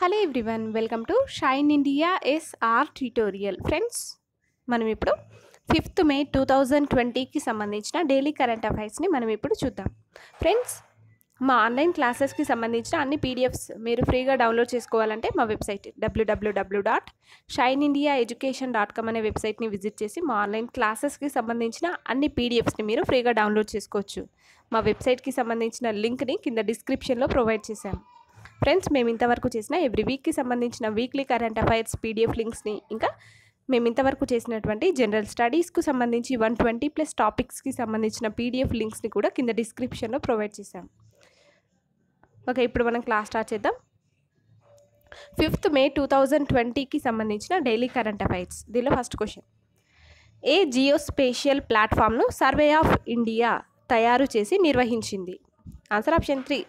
hello everyone welcome to Shine India SR tutorial friends మనం ఇప్పుడు fifth May two thousand ట్వంటీకి సంబంధించిన daily current అఫైర్స్ని మనం ఇప్పుడు చూద్దాం ఫ్రెండ్స్ మా ఆన్లైన్ క్లాసెస్కి సంబంధించిన అన్ని పీడిఎఫ్స్ మీరు ఫ్రీగా డౌన్లోడ్ చేసుకోవాలంటే మా website W W W dot Shine India education dot com అనే వెబ్సైట్ని విజిట్ చేసి మా ఆన్లైన్ క్లాసెస్కి సంబంధించిన అన్ని పీడిఎఫ్స్ని మీరు ఫ్రీగా డౌన్లోడ్ చేసుకోవచ్చు మా వెబ్సైట్కి సంబంధించిన లింక్ని కింద డిస్క్రిప్షన్లో ప్రొవైడ్ చేశాను ఫ్రెండ్స్ మేము ఇంతవరకు చేసిన ఎవ్రీ వీక్కి సంబంధించిన వీక్లీ కరెంట్ అఫైర్స్ పీడిఎఫ్ లింక్స్ని ఇంకా మేము ఇంతవరకు చేసినటువంటి జనరల్ స్టడీస్కు సంబంధించి వన్ ట్వంటీ ప్లస్ టాపిక్స్కి సంబంధించిన పీడిఎఫ్ లింక్స్ని కూడా కింద డిస్క్రిప్షన్లో ప్రొవైడ్ చేశాం ఓకే ఇప్పుడు మనం క్లాస్ స్టార్ట్ చేద్దాం ఫిఫ్త్ మే టూ థౌజండ్ ట్వంటీకి సంబంధించిన డైలీ కరెంట్ అఫైర్స్ దీనిలో ఫస్ట్ క్వశ్చన్ ఏ జియోస్పేషియల్ ప్లాట్ఫామ్ను సర్వే ఆఫ్ ఇండియా తయారు చేసి నిర్వహించింది answer option three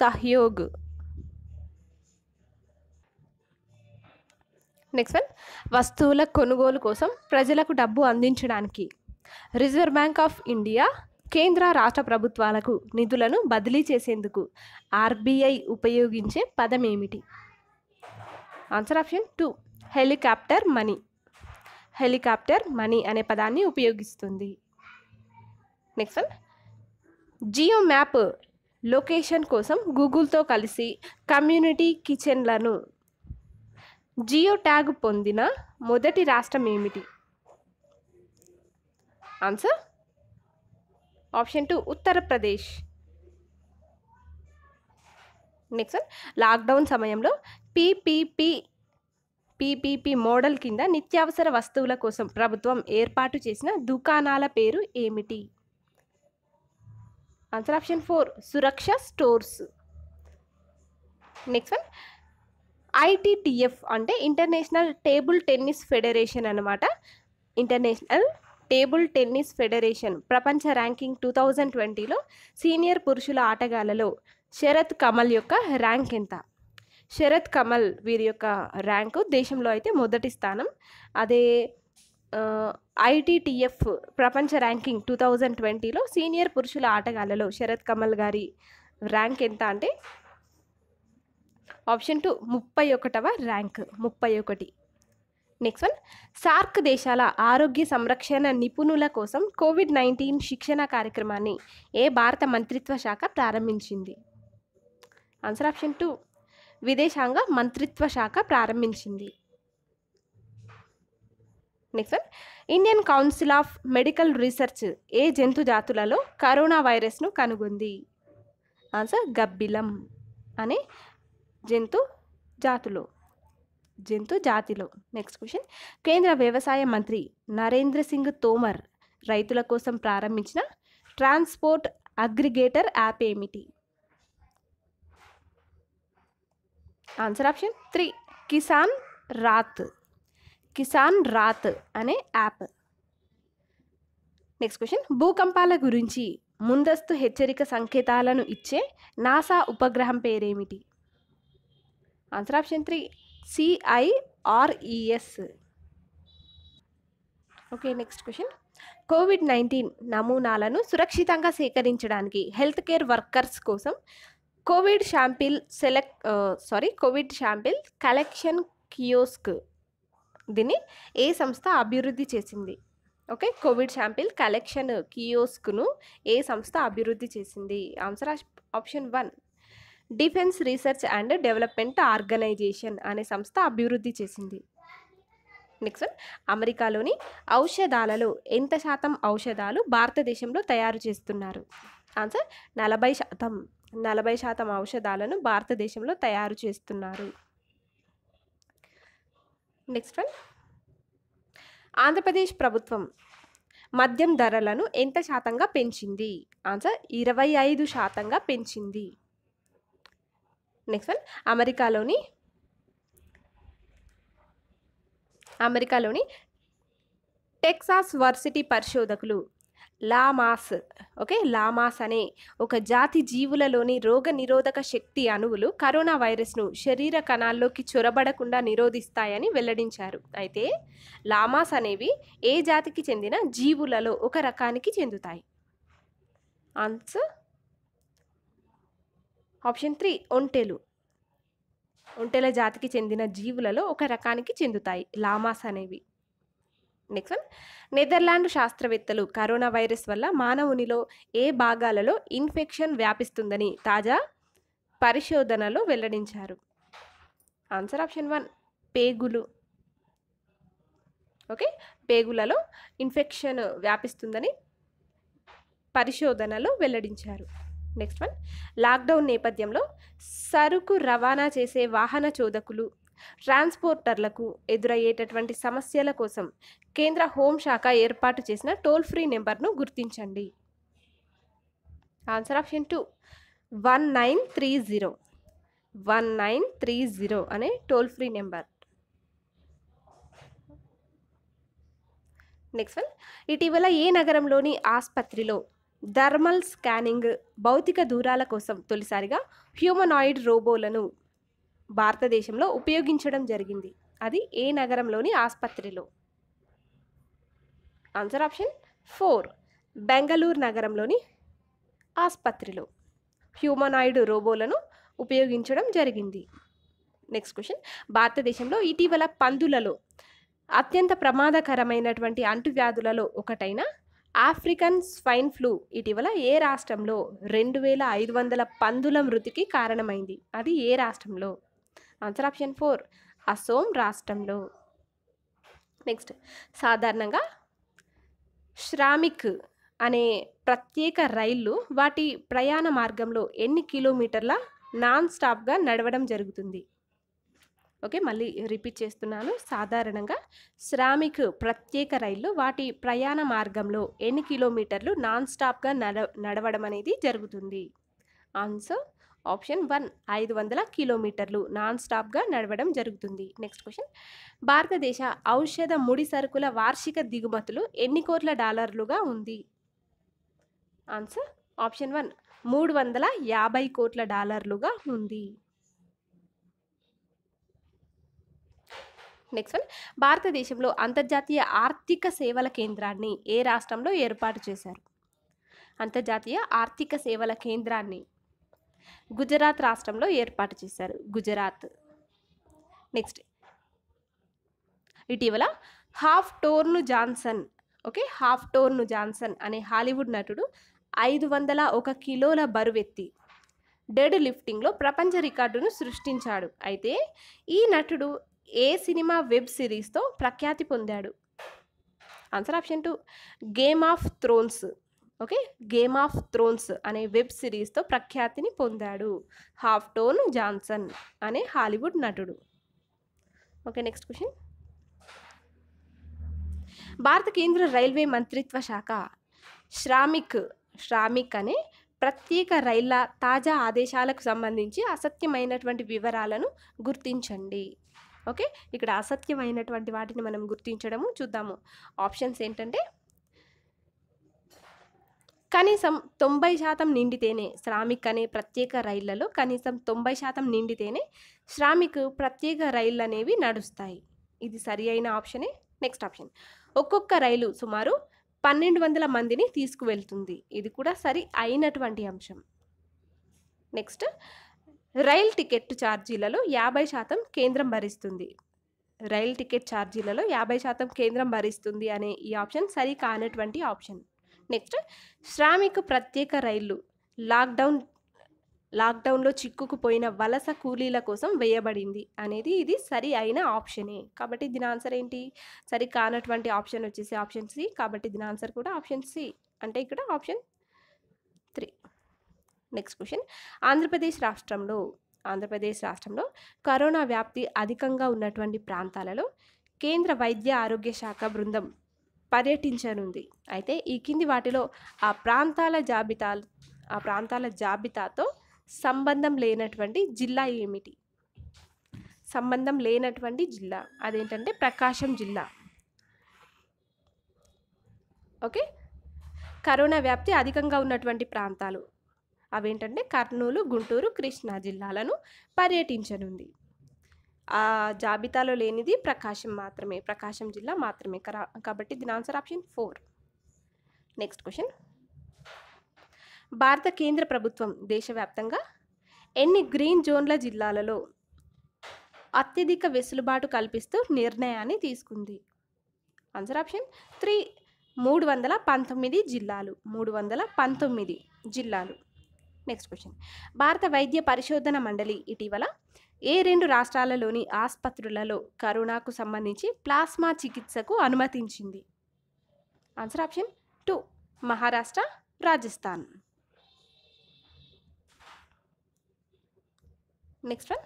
Sahyog next one వస్తువుల కొనుగోలు కోసం ప్రజలకు డబ్బు అందించడానికి రిజర్వ్ బ్యాంక్ ఆఫ్ ఇండియా కేంద్ర రాష్ట్ర ప్రభుత్వాలకు నిధులను బదిలీ చేసేందుకు ఆర్బీఐ ఉపయోగించే పదం ఏమిటి answer option two helicopter money helicopter money అనే పదాన్ని ఉపయోగిస్తుంది next one geo map location కోసం గూగుల్తో కలిసి కమ్యూనిటీ కిచెన్లను జియో ట్యాగ్ పొందిన మొదటి రాష్ట్రం ఏమిటి answer option two Uttar Pradesh next lockdown సమయంలో పీపీపీ పీపీపీ మోడల్ కింద నిత్యావసర వస్తువుల కోసం ప్రభుత్వం ఏర్పాటు చేసిన దుకాణాల పేరు ఏమిటి answer option four Suraksha stores next one I T T F అంటే ఇంటర్నేషనల్ టేబుల్ టెన్నిస్ ఫెడరేషన్ అనమాట ఇంటర్నేషనల్ టేబుల్ టెన్నిస్ ఫెడరేషన్ ప్రపంచ ర్యాంకింగ్ టూ థౌజండ్ ట్వంటీలో సీనియర్ పురుషుల ఆటగాళ్లలో శరత్ కమల్ యొక్క ర్యాంక్ ఎంత శరత్ కమల్ వీరి యొక్క ర్యాంకు దేశంలో అయితే మొదటి స్థానం అదే ఐటీటిఎఫ్ ప్రపంచ ర్యాంకింగ్ టూ థౌజండ్ ట్వంటీలో సీనియర్ పురుషుల ఆటగాళ్లలో శరత్ కమల్ గారి ర్యాంక్ ఎంత అంటే ఆప్షన్ టూ ముప్పై ఒకటవ ర్యాంక్ ముప్పై ఒకటి నెక్స్ట్ వన్ సార్క్ దేశాల ఆరోగ్య సంరక్షణ నిపుణుల కోసం కోవిడ్ నైన్టీన్ శిక్షణ కార్యక్రమాన్ని ఏ భారత మంత్రిత్వ శాఖ ప్రారంభించింది ఆన్సర్ ఆప్షన్ టూ విదేశాంగ మంత్రిత్వ శాఖ ప్రారంభించింది next one Indian Council of Medical Research ఏ జంతు జాతులలో కరోనా వైరస్ను కనుగొంది ఆన్సర్ గబ్బిలం అనే జంతు జాతులు జంతు జాతిలో నెక్స్ట్ క్వశ్చన్ కేంద్ర వ్యవసాయ మంత్రి నరేంద్ర సింగ్ తోమర్ రైతుల కోసం ప్రారంభించిన ట్రాన్స్పోర్ట్ అగ్రిగేటర్ యాప్ ఏమిటి answer option three Kisan Rath Kisan Rath అనే యాప్ నెక్స్ట్ క్వశ్చన్ భూకంపాల గురించి ముందస్తు హెచ్చరిక సంకేతాలను ఇచ్చే నాసా ఉపగ్రహం పేరేమిటి answer option three C I R E S okay next question covid nineteen నమూనాలను సురక్షితంగా సేకరించడానికి హెల్త్ కేర్ వర్కర్స్ కోసం covid sample select sorry covid sample collection kiosk దీన్ని ఏ సంస్థ అభివృద్ధి చేసింది ఓకే కోవిడ్ షాంపిల్ కలెక్షన్ కియోస్క్ను ఏ సంస్థ అభివృద్ధి చేసింది answer option one defence research and development organisation అనే సంస్థ అభివృద్ధి చేసింది నెక్స్ట్ అమెరికాలోని ఔషధాలలో ఎంత శాతం ఔషధాలు భారతదేశంలో తయారు చేస్తున్నారు ఆన్సర్ నలభై శాతం నలభై శాతం ఔషధాలను భారతదేశంలో తయారు చేస్తున్నారు నెక్స్ట్ వన్ ఆంధ్రప్రదేశ్ ప్రభుత్వం మద్యం ధరలను ఎంత శాతంగా పెంచింది ఆన్సర్ ఇరవై ఐదు శాతంగా పెంచింది నెక్స్ట్ వన్ అమెరికాలోని అమెరికాలోని టెక్సాస్ వర్సిటీ పరిశోధకులు లామాస్ ఓకే లామాస్ అనే ఒక జాతి జీవులలోని రోగ నిరోధక శక్తి అణువులు కరోనా వైరస్ను శరీర కణాల్లోకి చొరబడకుండా నిరోధిస్తాయని వెల్లడించారు అయితే లామాస్ అనేవి ఏ జాతికి చెందిన జీవులలో ఒక రకానికి చెందుతాయి ఆన్సర్ ఆప్షన్ త్రీ ఒంటెలు ఒంటెల జాతికి చెందిన జీవులలో ఒక రకానికి చెందుతాయి లామాస్ అనేవి నెక్స్ట్ వన్ నెదర్లాండ్ శాస్త్రవేత్తలు కరోనా వైరస్ వల్ల మానవునిలో ఏ భాగాలలో ఇన్ఫెక్షన్ వ్యాపిస్తుందని తాజా పరిశోధనలో వెల్లడించారు ఆన్సర్ ఆప్షన్ వన్ పేగులు ఓకే పేగులలో ఇన్ఫెక్షన్ వ్యాపిస్తుందని పరిశోధనలో వెల్లడించారు నెక్స్ట్ వన్ లాక్డౌన్ నేపథ్యంలో సరుకు రవాణా చేసే వాహన చోదకులు ట్రాన్స్పోర్టర్లకు ఎదురయ్యేటటువంటి సమస్యల కోసం కేంద్ర హోంశాఖ ఏర్పాటు చేసిన టోల్ ఫ్రీ నెంబర్ను గుర్తించండి answer option two one nine three zero one nine three zero అనే toll free number next one ఇటీవల ఏ నగరంలోని ఆసుపత్రిలో థర్మల్ స్కానింగ్ భౌతిక దూరాల కోసం తొలిసారిగా హ్యూమనాయిడ్ రోబోలను భారతదేశంలో ఉపయోగించడం జరిగింది అది ఏ నగరంలోని ఆసుపత్రిలో ఆన్సర్ ఆప్షన్ ఫోర్ బెంగళూరు నగరంలోని ఆసుపత్రిలో హ్యూమనాయిడ్ రోబోలను ఉపయోగించడం జరిగింది నెక్స్ట్ క్వశ్చన్ భారతదేశంలో ఇటీవల పందులలో అత్యంత ప్రమాదకరమైనటువంటి అంటువ్యాధులలో ఒకటైన ఆఫ్రికన్ స్వైన్ ఫ్లూ ఇటీవల ఏ రాష్ట్రంలో రెండు వేల ఐదు వందల పందుల మృతికి కారణమైంది అది ఏ రాష్ట్రంలో ఆన్సర్ ఆప్షన్ ఫోర్ అసోం రాష్ట్రంలో నెక్స్ట్ సాధారణంగా శ్రామిక్ అనే ప్రత్యేక రైళ్ళు వాటి ప్రయాణ మార్గంలో ఎన్ని కిలోమీటర్ల నాన్ స్టాప్గా నడవడం జరుగుతుంది ఓకే మళ్ళీ రిపీట్ చేస్తున్నాను సాధారణంగా శ్రామిక్ ప్రత్యేక రైళ్ళు వాటి ప్రయాణ మార్గంలో ఎన్ని కిలోమీటర్లు నాన్ స్టాప్గా నడ నడవడం అనేది జరుగుతుంది ఆన్సర్ ఆప్షన్ వన్ ఐదు వందల కిలోమీటర్లు నాన్ స్టాప్గా నడవడం జరుగుతుంది నెక్స్ట్ క్వశ్చన్ భారతదేశ ఔషధ ముడి సరుకుల వార్షిక దిగుమతులు ఎన్ని కోట్ల డాలర్లుగా ఉంది ఆన్సర్ ఆప్షన్ వన్ మూడు వందల యాభై కోట్ల డాలర్లుగా ఉంది నెక్స్ట్ వన్ భారతదేశంలో అంతర్జాతీయ ఆర్థిక సేవల కేంద్రాన్ని ఏ రాష్ట్రంలో ఏర్పాటు చేశారు అంతర్జాతీయ ఆర్థిక సేవల కేంద్రాన్ని గుజరాత్ రాష్ట్రంలో ఏర్పాటు చేశారు గుజరాత్ నెక్స్ట్ ఇటీవల Hafthor Johnson okay Hafthor Johnson అనే హాలీవుడ్ నటుడు ఐదు వందల ఒక కిలోల బరువెత్తి డెడ్ లిఫ్టింగ్లో ప్రపంచ రికార్డును సృష్టించాడు అయితే ఈ నటుడు ఏ సినిమా వెబ్ సిరీస్తో ప్రఖ్యాతి పొందాడు answer option two game of thrones okay game of thrones అనే వెబ్ సిరీస్తో ప్రఖ్యాతిని పొందాడు హాఫ్ టోన్ జాన్సన్ అనే హాలీవుడ్ నటుడు ఓకే నెక్స్ట్ క్వశ్చన్ భారత కేంద్ర రైల్వే మంత్రిత్వ శాఖ శ్రామిక్ శ్రామిక్ అనే ప్రత్యేక రైళ్ల తాజా ఆదేశాలకు సంబంధించి అసత్యమైనటువంటి వివరాలను గుర్తించండి ఓకే ఇక్కడ అసత్యమైనటువంటి వాటిని మనం గుర్తించడము చూద్దాము ఆప్షన్స్ ఏంటంటే కనీసం తొంభై శాతం నిండితేనే శ్రామిక్ అనే ప్రత్యేక రైళ్లలో కనీసం తొంభై శాతం నిండితేనే శ్రామిక్ ప్రత్యేక రైళ్ళు అనేవి నడుస్తాయి ఇది సరి అయిన ఆప్షనే నెక్స్ట్ ఆప్షన్ ఒక్కొక్క రైలు సుమారు పన్నెండు వందల మందిని తీసుకువెళ్తుంది ఇది కూడా సరి అయినటువంటి అంశం నెక్స్ట్ రైల్ టికెట్ ఛార్జీలలో యాభై శాతం కేంద్రం భరిస్తుంది రైల్ టికెట్ ఛార్జీలలో యాభై శాతం కేంద్రం భరిస్తుంది అనే ఈ ఆప్షన్ సరి కానటువంటి ఆప్షన్ నెక్స్ట్ శ్రామిక ప్రత్యేక రైళ్లు లాక్డౌన్ లాక్డౌన్లో చిక్కుకుపోయిన వలస కూలీల కోసం వేయబడింది అనేది ఇది సరి అయిన ఆప్షనే కాబట్టి దీని ఆన్సర్ ఏంటి సరి కానటువంటి ఆప్షన్ వచ్చేసి ఆప్షన్ సి కాబట్టి దీని ఆన్సర్ కూడా ఆప్షన్ సి అంటే ఇక్కడ ఆప్షన్ నెక్స్ట్ క్వశ్చన్ ఆంధ్రప్రదేశ్ రాష్ట్రంలో ఆంధ్రప్రదేశ్ రాష్ట్రంలో కరోనా వ్యాప్తి అధికంగా ఉన్నటువంటి ప్రాంతాలలో కేంద్ర వైద్య ఆరోగ్య శాఖ బృందం పర్యటించనుంది అయితే ఈ కింది వాటిలో ఆ ప్రాంతాల జాబితా ఆ ప్రాంతాల జాబితాతో సంబంధం లేనటువంటి జిల్లా ఏమిటి సంబంధం లేనటువంటి జిల్లా అదేంటంటే ప్రకాశం జిల్లా ఓకే కరోనా వ్యాప్తి అధికంగా ఉన్నటువంటి ప్రాంతాలు అవేంటంటే కర్నూలు గుంటూరు కృష్ణా జిల్లాలను పర్యటించనుంది ఆ జాబితాలో లేనిది ప్రకాశం మాత్రమే ప్రకాశం జిల్లా మాత్రమే కాబట్టి దీని answer option four next question భారత కేంద్ర ప్రభుత్వం దేశవ్యాప్తంగా ఎన్ని గ్రీన్ జోన్ల జిల్లాలలో అత్యధిక వెసులుబాటు కల్పిస్తూ నిర్ణయాన్ని తీసుకుంది ఆన్సర్ ఆప్షన్ త్రీ మూడు వందల పంతొమ్మిది జిల్లాలు మూడు వందల పంతొమ్మిది జిల్లాలు నెక్స్ట్ క్వశ్చన్ భారత వైద్య పరిశోధన మండలి ఇటీవల ఏ రెండు రాష్ట్రాలలోని ఆసుపత్రులలో కరోనాకు సంబంధించి ప్లాస్మా చికిత్సకు అనుమతించింది answer option two Maharashtra Rajasthan next one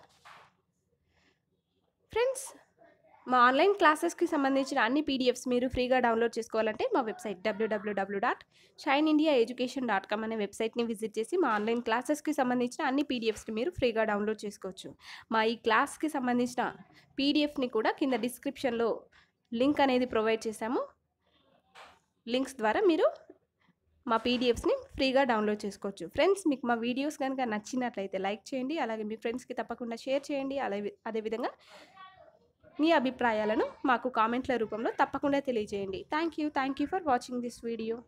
friends మా ఆన్లైన్ క్లాసెస్కి సంబంధించిన అన్ని పీడిఎఫ్స్ మీరు ఫ్రీగా డౌన్లోడ్ చేసుకోవాలంటే మా website W W W dot Shine India education dot com అనే వెబ్సైట్ని విజిట్ చేసి మా ఆన్లైన్ క్లాసెస్కి సంబంధించిన అన్ని పీడిఎఫ్స్ని మీరు ఫ్రీగా డౌన్లోడ్ చేసుకోవచ్చు మా ఈ క్లాస్కి సంబంధించిన పీడిఎఫ్ని కూడా కింద డిస్క్రిప్షన్లో లింక్ అనేది ప్రొవైడ్ చేశాము లింక్స్ ద్వారా మీరు మా పీడిఎఫ్స్ని ఫ్రీగా డౌన్లోడ్ చేసుకోవచ్చు ఫ్రెండ్స్ మీకు మా వీడియోస్ కనుక నచ్చినట్లయితే లైక్ చేయండి అలాగే మీ ఫ్రెండ్స్కి తప్పకుండా షేర్ చేయండి అలాగే అదేవిధంగా మీ అభిప్రాయాలను మాకు కామెంట్ల రూపంలో తప్పకుండా తెలియజేయండి thank you thank you for watching this video